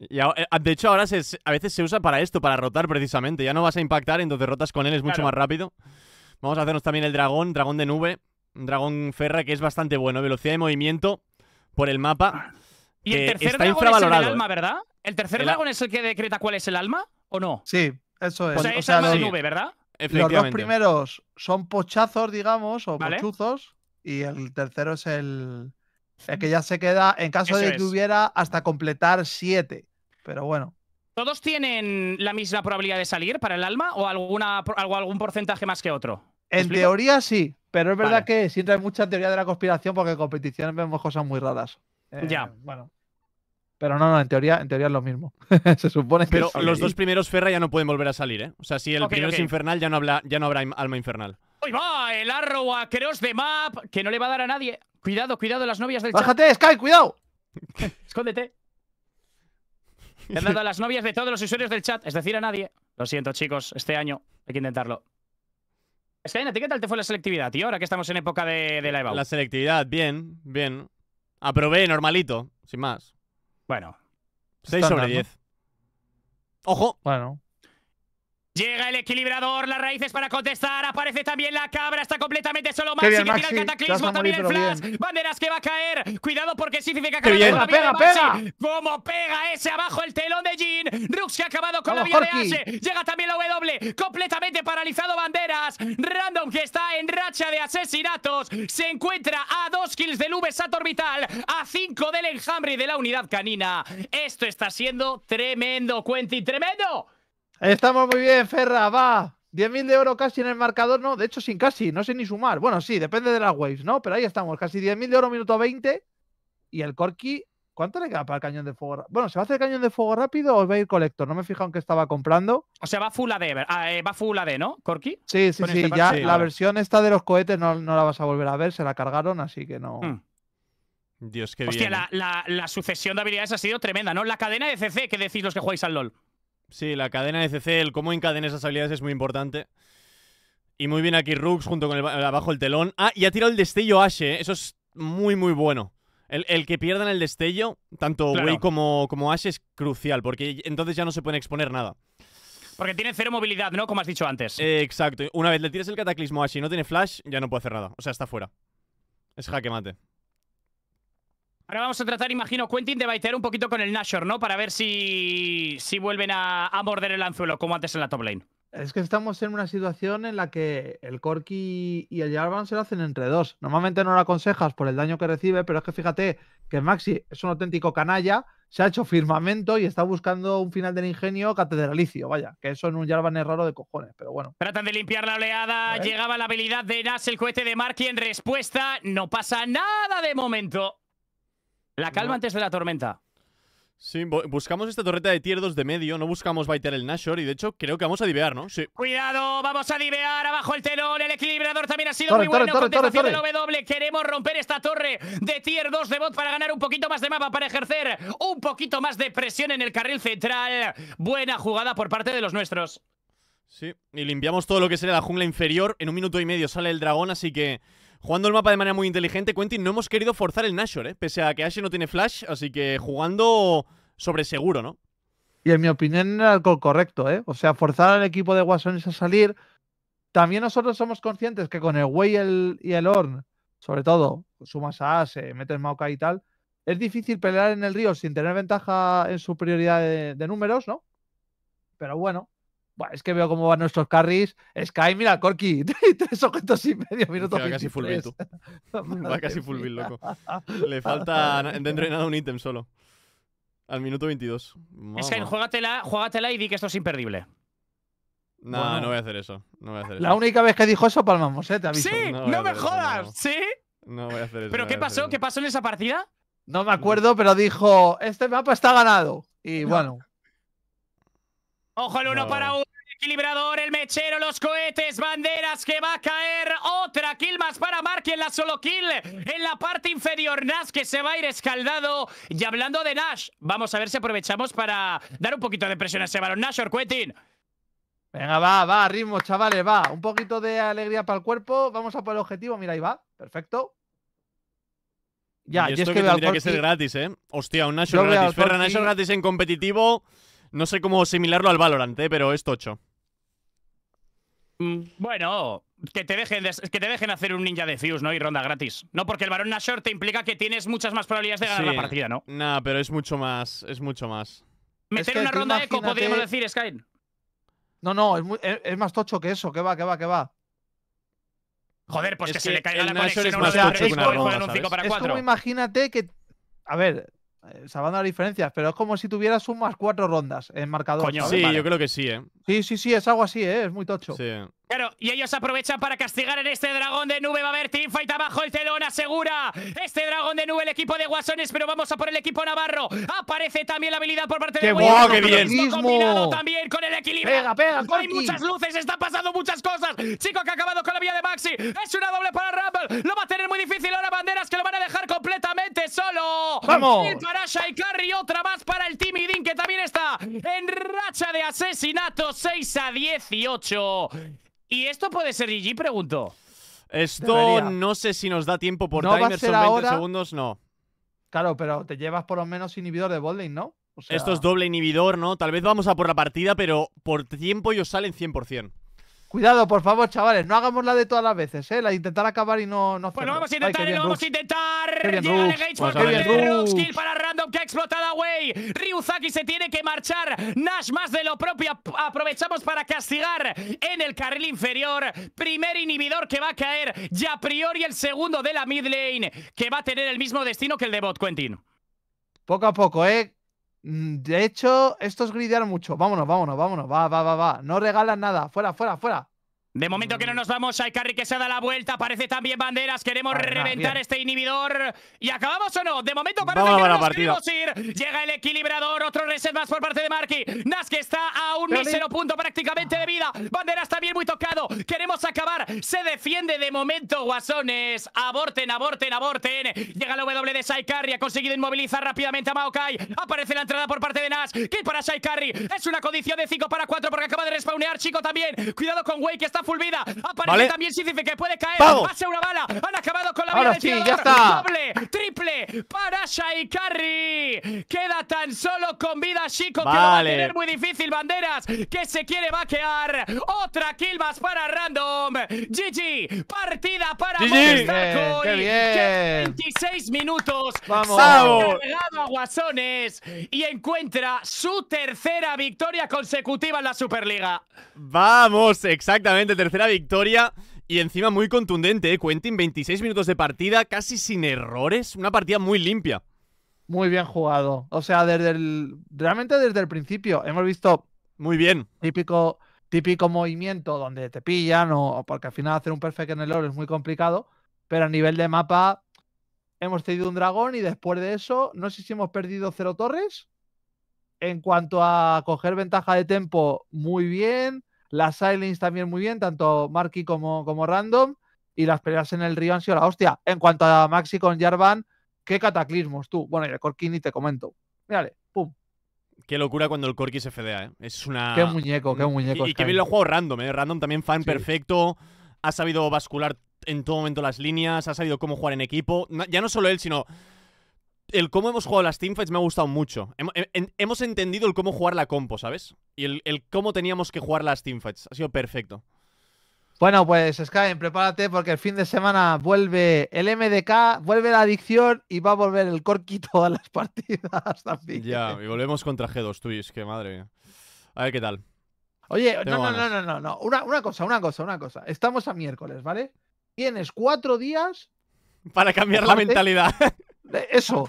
Eh, de hecho, ahora a veces se usa para esto, para rotar precisamente. Ya no vas a impactar, entonces rotas con él, es mucho más rápido. Vamos a hacernos también el dragón, dragón de nube. Un dragón ferra que es bastante bueno. Velocidad de movimiento por el mapa. Y el tercer dragón es el ¿eh? alma, ¿verdad? ¿El tercer dragón es el que decreta cuál es el alma o no? Sí, eso es. O sea, alma de nube, ¿verdad? Los dos primeros son pochazos, digamos, o pochuzos. Y el tercero es el, que mm. ya se queda en caso de que hubiera hasta completar siete. Pero bueno. ¿Todos tienen la misma probabilidad de salir para el alma o alguna, algún porcentaje más que otro? En teoría sí, pero es verdad que siempre hay mucha teoría de la conspiración porque en competiciones vemos cosas muy raras. Eh, ya. Bueno. Pero no, no, en teoría, en teoría es lo mismo. (laughs) Se supone que. Pero los dos primeros Ferra ya no pueden volver a salir, ¿eh? O sea, si el primero es infernal, ya no, habla, ya no habrá alma infernal. ¡Ahí va! El arrow a Creos de Map, que no le va a dar a nadie. Cuidado, cuidado, las novias del Bájate, Sky, cuidado. (laughs) Escóndete. Le han dado a las novias de todos los usuarios del chat, es decir, a nadie. Lo siento, chicos, este año hay que intentarlo. te ¿qué tal te fue la selectividad, tío? Ahora que estamos en época de, la La selectividad, bien, bien. Aprobé, normalito, sin más. Bueno. 6 sobre 10. Ojo. Bueno. Llega el equilibrador, las raíces para contestar. Aparece también la cabra, está completamente solo Maxi, bien, que el cataclismo, también el flash. Banderas que va a caer. Cuidado porque sí dice que bien. La pega, pega. Como pega ese abajo el telón de jean. Rux que ha acabado con la vía de Llega también la W, completamente paralizado Banderas. Random que está en racha de asesinatos. Se encuentra a dos kills del sat orbital, a cinco del enjambre y de la unidad canina. Esto está siendo tremendo, Quentin, tremendo. Estamos muy bien, Ferra, va. 10.000 de oro casi en el marcador, no, de hecho sin casi, no sé ni sumar. Bueno, sí, depende de las waves, ¿no? Pero ahí estamos, casi 10.000 de oro, minuto 20. Y el Corky ¿cuánto le queda para el cañón de fuego? Bueno, ¿se va a hacer el cañón de fuego rápido o va a ir colector? No me he fijado en qué estaba comprando. O sea, va full AD, ah, eh, va full AD, ¿no, Corki? Sí, sí, sí, este ya la versión esta de los cohetes no, la vas a volver a ver, se la cargaron, así que no... Hmm. Dios, qué bien. Hostia, ¿eh? la, sucesión de habilidades ha sido tremenda, ¿no? La cadena de CC, que decís los que jugáis al LoL. Sí, la cadena de CC, el cómo encadenes esas habilidades es muy importante. Y muy bien aquí Rux, junto con abajo el telón. Ah, y ha tirado el destello Ashe, ¿eh? eso es muy muy bueno. El, el, que pierdan el destello, tanto como, como Ashe, es crucial, porque entonces ya no se pueden exponer nada. Porque tiene cero movilidad, ¿no? Como has dicho antes. Eh, exacto. Una vez le tires el cataclismo a Ashe y no tiene flash, ya no puede hacer nada. O sea, está fuera. Es jaque mate. Ahora vamos a tratar, imagino, Quentin de baitear un poquito con el Nashor, ¿no? Para ver si, si vuelven a, a morder el anzuelo, como antes en la top lane. Es que estamos en una situación en la que el Corky y el Jarvan se lo hacen entre dos. Normalmente no lo aconsejas por el daño que recibe, pero es que fíjate que Maxi es un auténtico canalla, se ha hecho firmamento y está buscando un final del ingenio catedralicio. Vaya, que eso en un Jarvan es raro de cojones, pero bueno. Tratan de limpiar la oleada, llegaba la habilidad de Nas, el cohete de Marky en respuesta. No pasa nada de momento. La calma antes de la tormenta. Sí, buscamos esta torreta de tier 2 de medio, no buscamos baitear el Nashor y de hecho creo que vamos a divear, ¿no? Sí. Cuidado, vamos a divear, abajo el telón, el equilibrador también ha sido muy bueno, torre, torre, W, queremos romper esta torre de tier 2 de bot para ganar un poquito más de mapa, para ejercer un poquito más de presión en el carril central. Buena jugada por parte de los nuestros. Sí, y limpiamos todo lo que sería la jungla inferior, en un minuto y medio sale el dragón, así que... Jugando el mapa de manera muy inteligente, Quentin, no hemos querido forzar el Nashor, ¿eh? Pese a que Ashe no tiene flash, así que jugando sobre seguro, ¿no? Y en mi opinión era algo correcto, ¿eh? O sea, forzar al equipo de Guasones a salir. También nosotros somos conscientes que con el Way y el, Horn, sobre todo, sumas a Ashe, metes Maokai y tal, es difícil pelear en el río sin tener ventaja en superioridad de, de números, ¿no? Pero bueno, es que veo cómo van nuestros carries. Sky, mira, Corky, (laughs) tres objetos y medio Minuto Va casi full build, (laughs) Va casi full build, loco. Le falta dentro de (laughs) nada un ítem solo. Al minuto 22. Mama. Sky, juégatela, juégatela y di que esto es imperdible. No, no voy a hacer eso. No eso. La única vez que dijo eso, palmamos, ¿eh? Te aviso. ¡Sí! ¡No, me jodas! ¿Sí? No voy a hacer eso. ¿Pero qué pasó? ¿Qué pasó en esa partida? No me acuerdo, pero dijo: Este mapa está ganado. Y bueno. Ojo uno para uno equilibrador, el mechero, los cohetes, banderas que va a caer. Otra kill más para Mark en la solo kill. En la parte inferior, Nash que se va a ir escaldado. Y hablando de Nash, vamos a ver si aprovechamos para dar un poquito de presión a ese balón. Nash, Quentin. Venga, va, va, ritmo, chavales, va. Un poquito de alegría para el cuerpo. Vamos a por el objetivo. Mira, ahí va. Perfecto. Ya, y esto es que, tendría que ser gratis, ¿eh? Hostia, un Nash gratis. Ferran, Nash gratis en competitivo. No sé cómo asimilarlo al Valorant, ¿eh? pero es tocho. Bueno, que te, dejen que te dejen hacer un ninja de Fuse, ¿no? Y ronda gratis. No, porque el varón Nashor te implica que tienes muchas más probabilidades de ganar la partida, ¿no? Nah, pero es mucho más. Es mucho más. Meter una ronda eco, podríamos decir, Sky. No, no, es, más tocho que eso. ¿Qué va, qué va, que va. Joder, pues que, se le caiga la conexión. Es, una ronda, un para Es como imagínate que. A ver, eh, salvando las diferencias, pero es como si tuvieras un cuatro rondas en marcador. Coño, sí, yo creo que sí, ¿eh? Sí, sí, sí, es algo así, ¿eh? Es muy tocho. Sí. Claro, y ellos aprovechan para castigar en este dragón de nube. Va a haber teamfight abajo, el telón asegura. Este dragón de nube, el equipo de Guasones, pero vamos a por el equipo Navarro. Aparece también la habilidad por parte de ¡Qué guau, ¡Qué bien! también con el equilibrio. Pega, pega, Hay muchas luces, están pasando muchas cosas. Chico que ha acabado con la vía de Maxi. Es una doble para Rumble. Lo va a tener muy difícil ahora Banderas, que lo van a dejar completamente solo. ¡Vamos! Y para Shaikarri, otra más para el Team Idin, que también está en racha de asesinato. 6 a 18. ¿Y esto puede ser GG? Pregunto. Esto no sé si nos da tiempo por no timer, son 20 segundos, no. Claro, pero te llevas por lo menos inhibidor de bowling, ¿no? Esto es doble inhibidor, ¿no? Tal vez vamos a por la partida, pero por tiempo ellos salen 100%. Cuidado, por favor, chavales, no hagamos la de todas las veces, ¿eh? La de intentar acabar y no. no bueno, pues vamos a intentar, lo vamos a intentar. Llega por pues Kill para Random que ha explotado a Ryuzaki se tiene que marchar. Nash más de lo propio. Aprovechamos para castigar en el carril inferior. Primer inhibidor que va a caer. Y a priori el segundo de la mid lane, que va a tener el mismo destino que el de Bot, Quentin. Poco a poco, ¿eh? Mm, de hecho, estos gridean mucho. Vámonos, vámonos, vámonos. Va, va, va, va. No regalan nada. Fuera, fuera, fuera. De momento que no nos vamos, Aicarri que se da la vuelta, aparece también Banderas, queremos reventar este inhibidor y acabamos o no. De momento para que no nos queremos ir. Llega el equilibrador, otro reset más por parte de Marky. Nas que está a un mísero punto prácticamente de vida. Banderas también muy tocado, queremos acabar. Se defiende de momento Guasones. Aborten, aborten, aborten. Llega la W de Saikari, ha conseguido inmovilizar rápidamente a Maokai. Aparece la entrada por parte de Nas, kill para Saikari. es una condición de 5 para 4 porque acaba de respawnear Chico también. Cuidado con wake que está full vida. Aparece también, también dice que puede caer. pase una bala. Han acabado con la vida Doble, triple para Shaikari. Queda tan solo con vida Chico que lo va a tener muy difícil Banderas que se quiere vaquear. Otra kill más para Random. GG. Partida para GG. 26 minutos. Vamos. Cargado a Guasones y encuentra su tercera victoria consecutiva en la Superliga. Vamos, exactamente tercera victoria y encima muy contundente, ¿eh? Quentin, 26 minutos de partida, casi sin errores, una partida muy limpia. Muy bien jugado. O sea, desde el. Realmente desde el principio hemos visto. Muy bien. Típico, típico movimiento donde te pillan, o, porque al final hacer un perfecto en el oro es muy complicado. Pero a nivel de mapa, hemos tenido un dragón y después de eso, no sé si hemos perdido cero torres. En cuanto a coger ventaja de tempo, muy bien. Las Silence también muy bien, tanto Marky como, como Random. Y las peleas en el río han sido la hostia. En cuanto a Maxi con Jarvan, qué cataclismos tú. Bueno, y el ni te comento. Mírale, pum. Qué locura cuando el Corki se fedea, ¿eh? Es una. Qué muñeco, qué mm, muñeco. Y, y qué bien lo ha jugado random, ¿eh? Random también fan perfecto. Ha sabido bascular en todo momento las líneas, ha sabido cómo jugar en equipo. Ya no solo él, sino el cómo hemos jugado las teamfights me ha gustado mucho. hemos entendido el cómo jugar la compo, ¿sabes? Y el, cómo teníamos que jugar las teamfights. Ha sido perfecto. Bueno, pues Skyrim, prepárate porque el fin de semana vuelve el MDK, vuelve la adicción y va a volver el Corki todas las (laughs) partidas también. Ya, y volvemos contra G2 Twitch, que madre mía. A ver qué tal. Oye, no, no, no, no, no, Una, una cosa, una cosa, una cosa. Estamos a miércoles, ¿vale? Tienes cuatro días. Para cambiar la mentalidad. Eh, eso.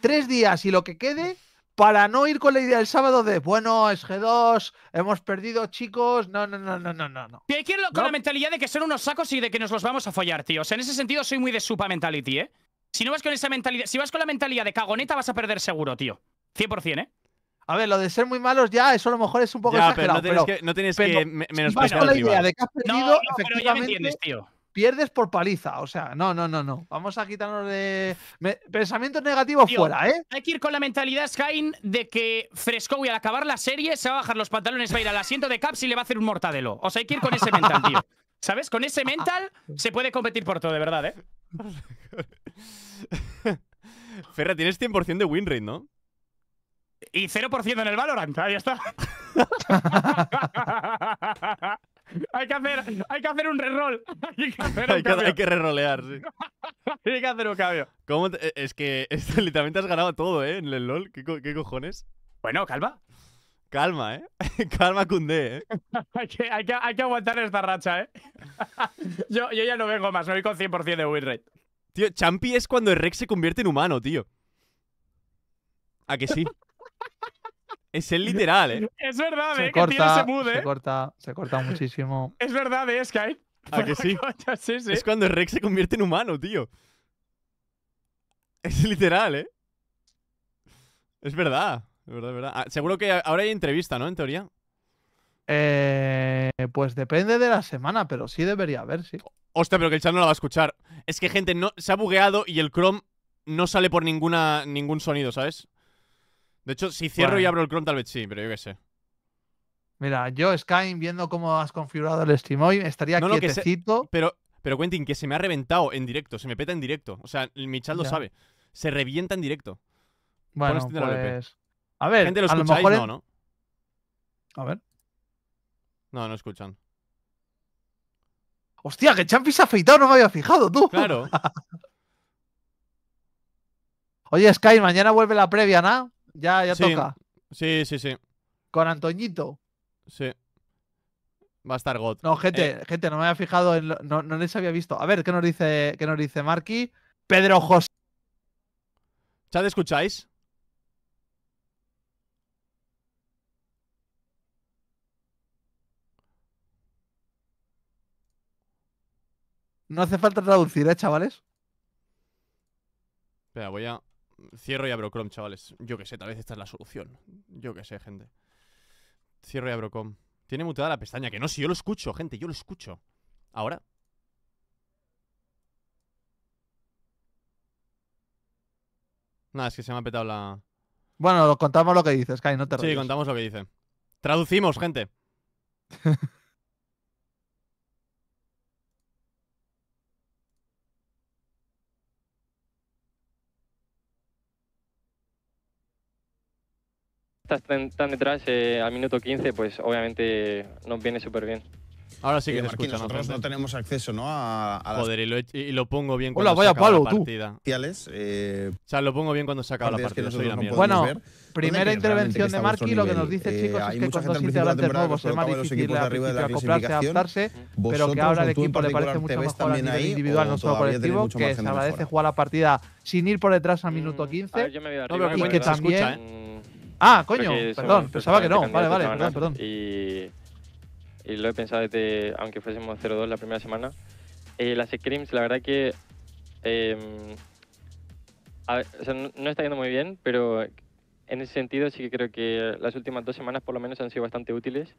tres días y lo que quede para no ir con la idea del sábado de, bueno, es G2, hemos perdido, chicos. No, no, no, no, no, no. hay que ir con la mentalidad de que son unos sacos y de que nos los vamos a follar, tío. O sea, en ese sentido soy muy de super mentality, ¿eh? Si no vas con esa mentalidad, si vas con la mentalidad de cagoneta, vas a perder seguro, tío. 100%, ¿eh? A ver, lo de ser muy malos ya, eso a lo mejor es un poco exagerado. Pero no tienes que, no tienes que vas con la idea de que has perdido, no, pero ya me entiendes, tío pierdes por paliza. O sea, no, no, no, no. Vamos a quitarnos de. Pensamientos negativos fuera, ¿eh? Hay que ir con la mentalidad, Skyne, de que Fresco y al acabar la serie se va a bajar los pantalones, va a ir al asiento de Caps y le va a hacer un mortadelo. O sea, hay que ir con ese mental, tío. ¿Sabes? Con ese mental se puede competir por todo, de verdad, ¿eh? (laughs) Ferra, tienes 100% de win rate, ¿no? Y 0% en el Valorant. Ahí está. (laughs) (laughs) Hay que hacer, hay que hacer un reroll. (laughs) Hay que, hacer un hay, que hay que rerolear, sí. (laughs) hay que hacer un cambio. Eh, es que literalmente has ganado todo, ¿eh? En el LOL. ¿Qué, cojones? Bueno, calma. Calma, ¿eh? calma, Cundé, ¿eh? hay, que, hay, que, hay, que, aguantar esta racha, ¿eh? yo, yo, ya no vengo más, me voy con 100% de winrate. Tío, Champi es cuando el Rex se convierte en humano, tío. ¿A que sí? Es el (laughs) literal, ¿eh? Es verdad, ¿eh? Se ¿eh? corta, se corta muchísimo. (laughs) Es verdad, ¿eh, Skype? ¿A que (laughs) sí? Es cuando Rex se convierte en humano, tío. Es literal, ¿eh? Es verdad, es verdad, verdad. Ah, seguro que ahora hay entrevista, ¿no? En teoría. Eh, pues depende de la semana, pero sí debería haber, sí. Hostia, pero que el chat no la va a escuchar. Es que, gente, no, se ha bugueado y el Chrome no sale por ninguna, ningún sonido, ¿sabes? De hecho, si cierro y abro el Chrome, tal vez sí, pero yo qué sé. Mira, yo, Sky, viendo cómo has configurado el hoy, estaría no, quietecito. Pero, pero Quentin, que se me ha reventado en directo, se me peta en directo. O sea, mi chat lo sabe. Se revienta en directo. Bueno, este pues... A ver, Gente, ¿lo a lo mejor... No, ¿no? A ver. No, no escuchan. Hostia, que Champi se ha afeitado, no me había fijado, tú. Claro. (laughs) Oye, Sky, mañana vuelve la previa, ¿no? Ya, ya toca. Sí, sí, sí. Con Antoñito. Sí. Va a estar God. No, gente, eh. gente, no me había fijado en no, les había visto. A ver, ¿qué nos dice, qué nos dice Marky? Pedro José. le escucháis? No hace falta traducir, ¿eh, chavales? Espera, voy a. Cierro y abro Chrome, chavales. Yo que sé, tal vez esta es la solución. Yo que sé, gente. Cierro y abro Chrome. Tiene mutada la pestaña, que no, si yo lo escucho, gente, yo lo escucho. Ahora. Nada, es que se me ha petado la. Bueno, contamos lo que dice, Kai, no te Sí, contamos lo que dice. Traducimos, gente. (laughs) están tan, detrás eh, al minuto 15, pues obviamente nos viene súper bien. Ahora sí que te escucha. Nosotros no tenemos acceso, ¿no? A, a y lo, pongo bien cuando Hola, se acaba la partida. Tú. Eh, o sea, lo pongo bien cuando se acaba la partida. bueno, primera intervención de Marky, lo que nos dice, eh, chicos, es que cuando se habla de nuevos es más difícil acoplarse, adaptarse, pero que ahora el equipo le parece mucho mejor a nivel individual, no solo colectivo, que se agradece jugar la partida sin ir por detrás al mm, minuto 15 y que también… Ah, coño, perdón, pensaba que no. Vale, vale, perdón, Y, lo he pensado desde, aunque fuésemos 0-2 la primera semana. Eh, las scrims, la verdad que. Em, no, está yendo muy bien, pero en ese sentido sí que creo que las últimas dos semanas por lo menos han sido bastante útiles.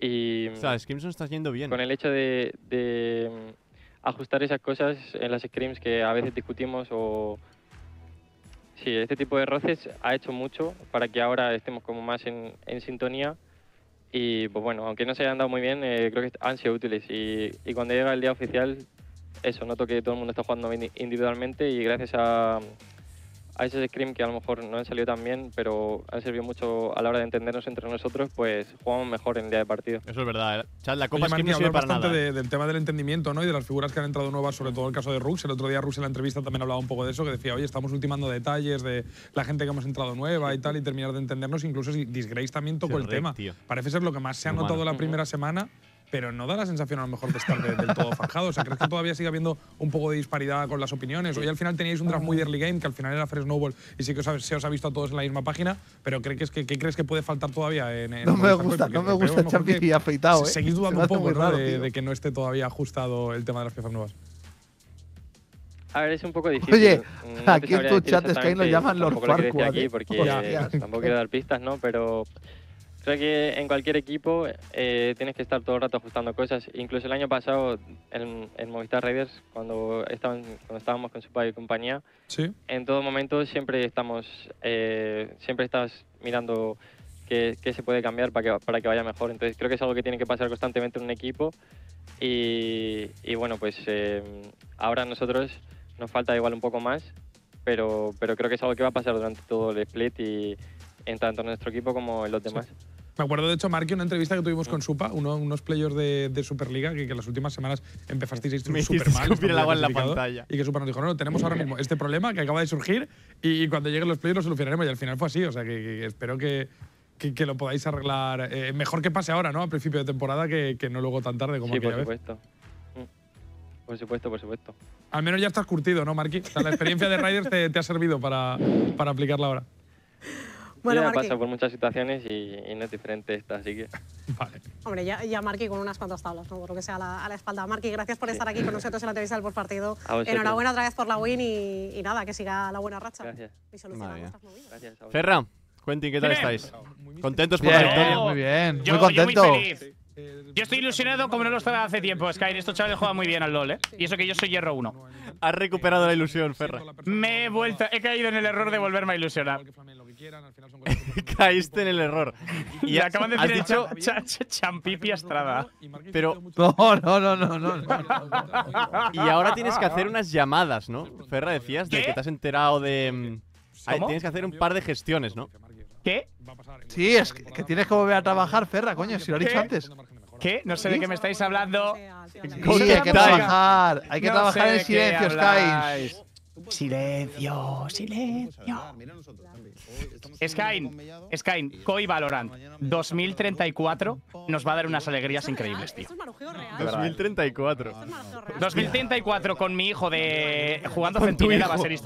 Y, o sea, scrims no está yendo bien. Con el hecho de, de em, ajustar esas cosas en las scrims que a veces discutimos o Sí, este tipo de roces ha hecho mucho para que ahora estemos como más en, sintonía y pues bueno, aunque no se hayan dado muy bien, eh, creo que han sido útiles y, cuando llega el día oficial, eso, noto que todo el mundo está jugando individualmente y gracias a, a ese scrim que a lo mejor no han salido tan bien, pero han servido mucho a la hora de entendernos entre nosotros, pues jugamos mejor en el día de partido. Eso es verdad. Eh. la Copa es Scrim no sirve para bastante nada. Eh. del tema del entendimiento ¿no? y de las figuras que han entrado nuevas, sobre todo el caso de Rux. El otro día Rux en la entrevista también hablaba un poco de eso, que decía, oye, estamos ultimando detalles de la gente que hemos entrado nueva y tal, y terminar de entendernos. Incluso si Disgrace también tocó el tema. Parece ser lo que más se ha notado la primera semana pero no da la sensación a lo mejor de estar del todo fajado. O sea, ¿crees que todavía sigue habiendo un poco de disparidad con las opiniones? Hoy al final teníais un draft muy early game, que al final era Fresno Snowball, y sí que se os ha visto a todos en la misma página, pero ¿crees que, qué crees que puede faltar todavía en, No me gusta, no me gusta echar y afeitado. ¿eh? Seguís dudando un poco raro, de, que no esté todavía ajustado el tema de las piezas nuevas. A ver, es un poco difícil. Oye, mm, aquí en tu chat ahí nos llaman los Farquaad. Aquí ¿eh? porque tampoco quiero dar pistas, ¿no? Pero Creo que en cualquier equipo eh, tienes que estar todo el rato ajustando cosas. Incluso el año pasado en, Movistar Raiders, cuando, cuando estábamos con su padre y compañía, en todo momento siempre estamos, eh, siempre estás mirando qué, se puede cambiar para que, para que vaya mejor. Entonces creo que es algo que tiene que pasar constantemente en un equipo. Y, bueno, pues eh, ahora a nosotros nos falta igual un poco más, pero, pero creo que es algo que va a pasar durante todo el split y en tanto nuestro equipo como en los demás. Me acuerdo, de hecho, Marque, una entrevista que tuvimos con Supa, uno, unos players de, de Superliga, que, que, las últimas semanas empezasteis a instruir (laughs) mal. el agua en la pantalla. Y que Supa nos dijo, no, tenemos ahora mismo este problema que acaba de surgir y, cuando lleguen los players lo solucionaremos. Y al final fue así, o sea, que, espero que, que, lo podáis arreglar. Eh, mejor que pase ahora, ¿no? A principio de temporada que, que no luego tan tarde como sí, por supuesto. Mm. Por supuesto, por supuesto. Al menos ya estás curtido, ¿no, Marqui? la experiencia de Riders te, te, ha servido para, para aplicarla ahora. Bueno, ya pasa por muchas situaciones y, no es diferente esta, así que... (laughs) Vale. Hombre, ya, ya Marqui con unas cuantas tablas, ¿no? por lo que sea a la, espalda. Marqui, gracias por estar aquí con nosotros en la televisión del partido. Enhorabuena otra vez por la win y, nada, que siga la buena racha. Gracias. Y solucionamos Gracias. Ferra, Quentin, ¿qué tal estáis? Contentos por la victoria. Muy bien, muy, contento. Yo estoy ilusionado como no lo estaba hace tiempo, Sky. Esto chavales juega muy bien al LoL, ¿eh? Y eso que yo soy hierro 1. Has recuperado la ilusión, Ferra. Me he vuelto... He caído en el error de volverme a ilusionar. (laughs) Caíste en el error. Y acaban de decir dicho champipi Pero... (laughs) No, no, no, no, y ahora tienes que hacer unas llamadas, ¿no? Ferra, decías de que te has enterado de... Mm, tienes que hacer un par de gestiones, ¿no? ¿Qué? Sí, es que, tienes que volver a trabajar, Ferra, coño, si lo he dicho antes. ¿Qué? No sé de qué me estáis hablando. hay que trabajar. Hay que trabajar en silencio, Sky. Silencio, silencio. Skyne, Skyne, COI Valorant 2034 nos va a dar unas alegrías increíbles, tío. 2034. 2034 ¿eh? con mi hijo de jugando centinela va a ser